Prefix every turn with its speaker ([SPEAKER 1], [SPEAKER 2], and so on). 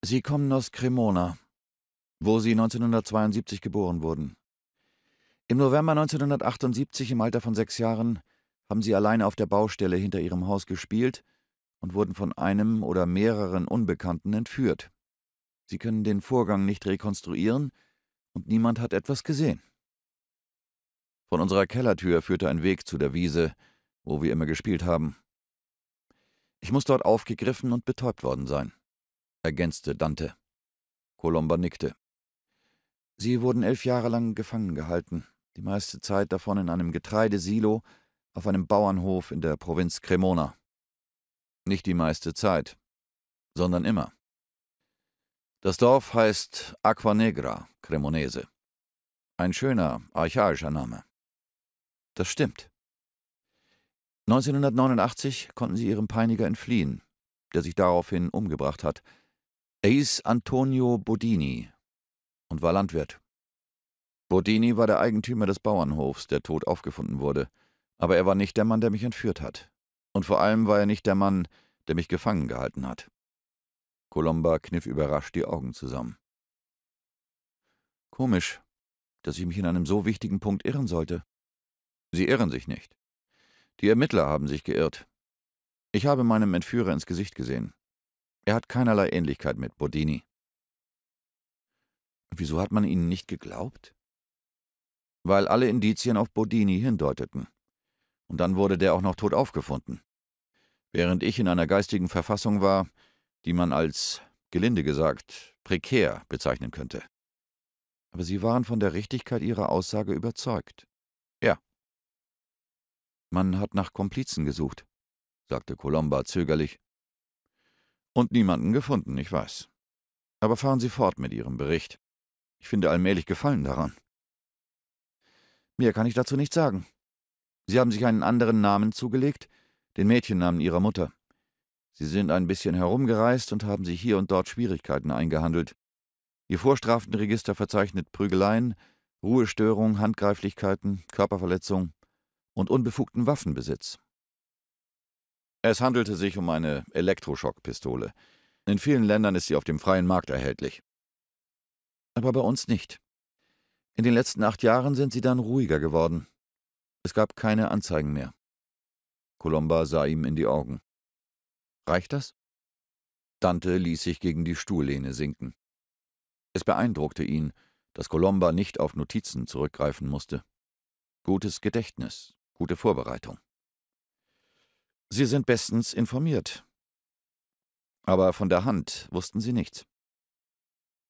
[SPEAKER 1] Sie kommen aus Cremona, wo sie 1972 geboren wurden. Im November 1978, im Alter von sechs Jahren, haben sie alleine auf der Baustelle hinter ihrem Haus gespielt und wurden von einem oder mehreren Unbekannten entführt. Sie können den Vorgang nicht rekonstruieren und niemand hat etwas gesehen. Von unserer Kellertür führte ein Weg zu der Wiese, wo wir immer gespielt haben. Ich muss dort aufgegriffen und betäubt worden sein ergänzte Dante. Colomba nickte. Sie wurden elf Jahre lang gefangen gehalten, die meiste Zeit davon in einem Getreidesilo auf einem Bauernhof in der Provinz Cremona. Nicht die meiste Zeit, sondern immer. Das Dorf heißt Aquanegra, Cremonese. Ein schöner, archaischer Name. Das stimmt. 1989 konnten sie ihrem Peiniger entfliehen, der sich daraufhin umgebracht hat – er hieß Antonio Bodini und war Landwirt. Bodini war der Eigentümer des Bauernhofs, der tot aufgefunden wurde, aber er war nicht der Mann, der mich entführt hat. Und vor allem war er nicht der Mann, der mich gefangen gehalten hat. Colomba kniff überrascht die Augen zusammen. Komisch, dass ich mich in einem so wichtigen Punkt irren sollte. Sie irren sich nicht. Die Ermittler haben sich geirrt. Ich habe meinem Entführer ins Gesicht gesehen. Er hat keinerlei Ähnlichkeit mit Bodini. Wieso hat man ihnen nicht geglaubt? Weil alle Indizien auf Bodini hindeuteten. Und dann wurde der auch noch tot aufgefunden. Während ich in einer geistigen Verfassung war, die man als, gelinde gesagt, prekär bezeichnen könnte. Aber Sie waren von der Richtigkeit Ihrer Aussage überzeugt. Ja. Man hat nach Komplizen gesucht, sagte Colomba zögerlich. Und niemanden gefunden, ich weiß. Aber fahren Sie fort mit Ihrem Bericht. Ich finde allmählich Gefallen daran. Mehr kann ich dazu nicht sagen. Sie haben sich einen anderen Namen zugelegt, den Mädchennamen Ihrer Mutter. Sie sind ein bisschen herumgereist und haben sich hier und dort Schwierigkeiten eingehandelt. Ihr Vorstrafenregister verzeichnet Prügeleien, Ruhestörung, Handgreiflichkeiten, Körperverletzung und unbefugten Waffenbesitz. Es handelte sich um eine Elektroschockpistole. In vielen Ländern ist sie auf dem freien Markt erhältlich. Aber bei uns nicht. In den letzten acht Jahren sind sie dann ruhiger geworden. Es gab keine Anzeigen mehr. Colomba sah ihm in die Augen. Reicht das? Dante ließ sich gegen die Stuhllehne sinken. Es beeindruckte ihn, dass Colomba nicht auf Notizen zurückgreifen musste. Gutes Gedächtnis, gute Vorbereitung. Sie sind bestens informiert. Aber von der Hand wussten sie nichts.